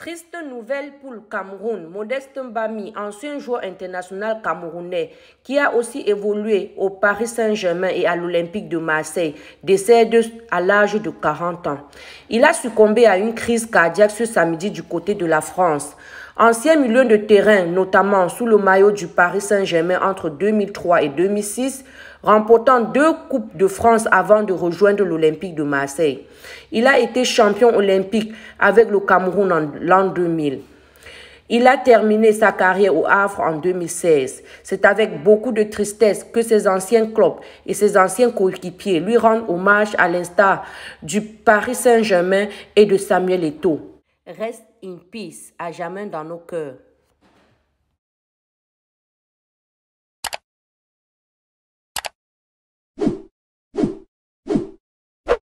Triste nouvelle pour le Cameroun. Modeste Mbami, ancien joueur international camerounais, qui a aussi évolué au Paris Saint-Germain et à l'Olympique de Marseille, décède à l'âge de 40 ans. Il a succombé à une crise cardiaque ce samedi du côté de la France. Ancien milieu de terrain, notamment sous le maillot du Paris Saint-Germain entre 2003 et 2006, remportant deux Coupes de France avant de rejoindre l'Olympique de Marseille. Il a été champion olympique avec le Cameroun en l'an 2000. Il a terminé sa carrière au Havre en 2016. C'est avec beaucoup de tristesse que ses anciens clubs et ses anciens coéquipiers lui rendent hommage à l'instar du Paris Saint-Germain et de Samuel Eto'o. Reste une peace à jamais dans nos cœurs.